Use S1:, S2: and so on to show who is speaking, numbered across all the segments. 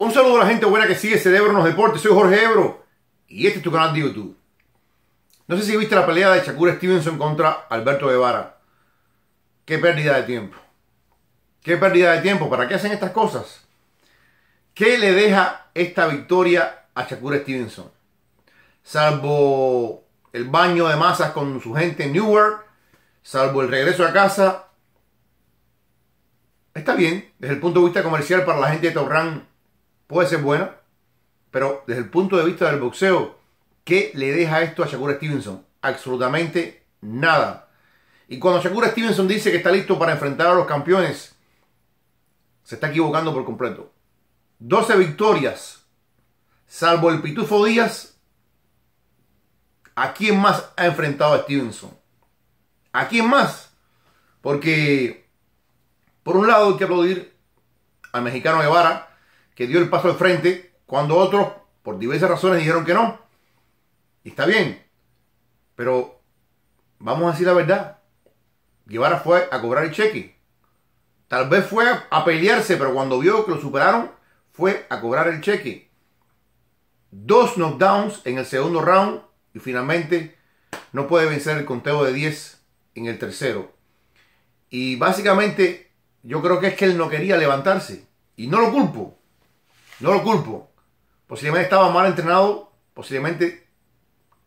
S1: Un saludo a la gente buena que sigue Cerebro en los Deportes. Soy Jorge Ebro y este es tu canal de YouTube. No sé si viste la pelea de Shakur Stevenson contra Alberto Guevara. Qué pérdida de tiempo. Qué pérdida de tiempo. ¿Para qué hacen estas cosas? ¿Qué le deja esta victoria a Shakur Stevenson? Salvo el baño de masas con su gente en Newark, salvo el regreso a casa. Está bien, desde el punto de vista comercial para la gente de Torrán puede ser buena, pero desde el punto de vista del boxeo, ¿qué le deja esto a Shakur Stevenson? Absolutamente nada. Y cuando Shakur Stevenson dice que está listo para enfrentar a los campeones, se está equivocando por completo. 12 victorias, salvo el Pitufo Díaz, ¿a quién más ha enfrentado a Stevenson? ¿A quién más? Porque, por un lado, hay que aplaudir al mexicano Guevara, que dio el paso al frente cuando otros, por diversas razones, dijeron que no. está bien, pero vamos a decir la verdad. Guevara fue a cobrar el cheque. Tal vez fue a pelearse, pero cuando vio que lo superaron, fue a cobrar el cheque. Dos knockdowns en el segundo round y finalmente no puede vencer el conteo de 10 en el tercero. Y básicamente yo creo que es que él no quería levantarse. Y no lo culpo. No lo culpo. Posiblemente estaba mal entrenado. Posiblemente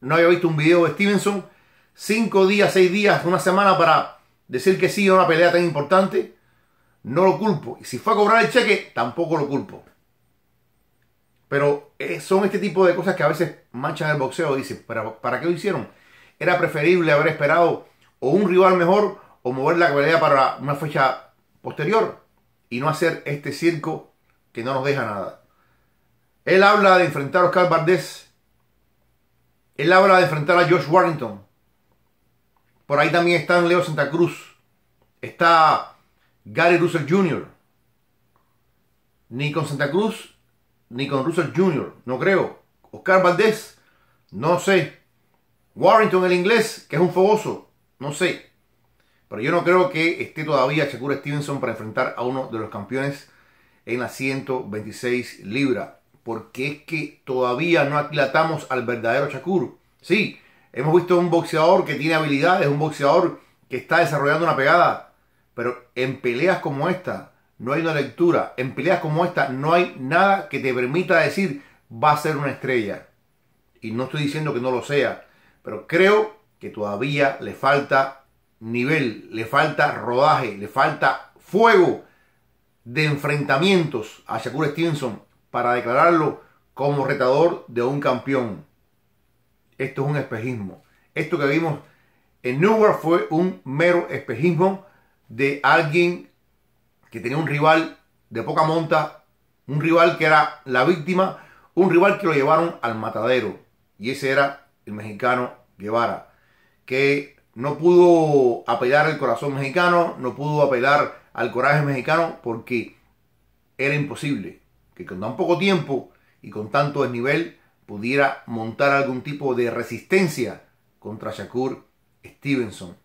S1: no había visto un video de Stevenson. Cinco días, seis días, una semana para decir que sí a una pelea tan importante. No lo culpo. Y si fue a cobrar el cheque, tampoco lo culpo. Pero eh, son este tipo de cosas que a veces manchan el boxeo. Dicen, ¿para, ¿para qué lo hicieron? Era preferible haber esperado o un rival mejor o mover la pelea para una fecha posterior y no hacer este circo que no nos deja nada. Él habla de enfrentar a Oscar Valdés. Él habla de enfrentar a George Warrington. Por ahí también están Leo Santa Cruz. Está Gary Russell Jr. Ni con Santa Cruz, ni con Russell Jr. No creo. Oscar Valdés, no sé. Warrington, el inglés, que es un fogoso, no sé. Pero yo no creo que esté todavía Shakur Stevenson para enfrentar a uno de los campeones en las 126 libras porque es que todavía no aclatamos al verdadero Shakur. Sí, hemos visto un boxeador que tiene habilidades, un boxeador que está desarrollando una pegada, pero en peleas como esta no hay una lectura, en peleas como esta no hay nada que te permita decir va a ser una estrella. Y no estoy diciendo que no lo sea, pero creo que todavía le falta nivel, le falta rodaje, le falta fuego de enfrentamientos a Shakur Stevenson para declararlo como retador de un campeón. Esto es un espejismo. Esto que vimos en New World fue un mero espejismo de alguien que tenía un rival de poca monta, un rival que era la víctima, un rival que lo llevaron al matadero. Y ese era el mexicano Guevara, que no pudo apelar al corazón mexicano, no pudo apelar al coraje mexicano porque era imposible que con tan poco tiempo y con tanto desnivel pudiera montar algún tipo de resistencia contra Shakur Stevenson.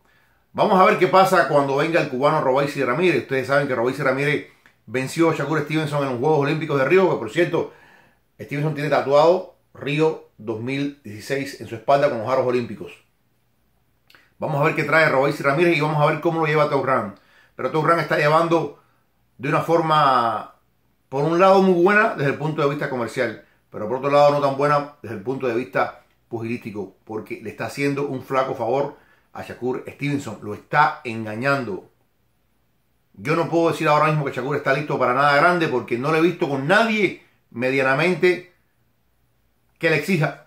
S1: Vamos a ver qué pasa cuando venga el cubano Robaisi Ramírez. Ustedes saben que Robaisi Ramírez venció a Shakur Stevenson en los Juegos Olímpicos de Río, que por cierto, Stevenson tiene tatuado Río 2016 en su espalda con los aros olímpicos. Vamos a ver qué trae Robaisi Ramírez y vamos a ver cómo lo lleva Taurán. Pero Taurán está llevando de una forma por un lado muy buena desde el punto de vista comercial, pero por otro lado no tan buena desde el punto de vista pugilístico, porque le está haciendo un flaco favor a Shakur Stevenson, lo está engañando. Yo no puedo decir ahora mismo que Shakur está listo para nada grande porque no lo he visto con nadie medianamente que le exija.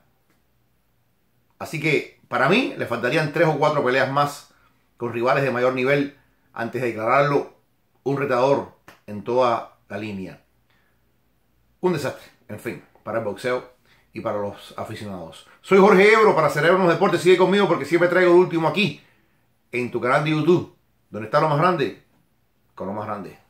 S1: Así que para mí le faltarían tres o cuatro peleas más con rivales de mayor nivel antes de declararlo un retador en toda la línea un desastre. En fin, para el boxeo y para los aficionados. Soy Jorge Ebro para Cerebro los Deportes. Sigue conmigo porque siempre traigo el último aquí, en tu canal de YouTube, donde está lo más grande, con lo más grande.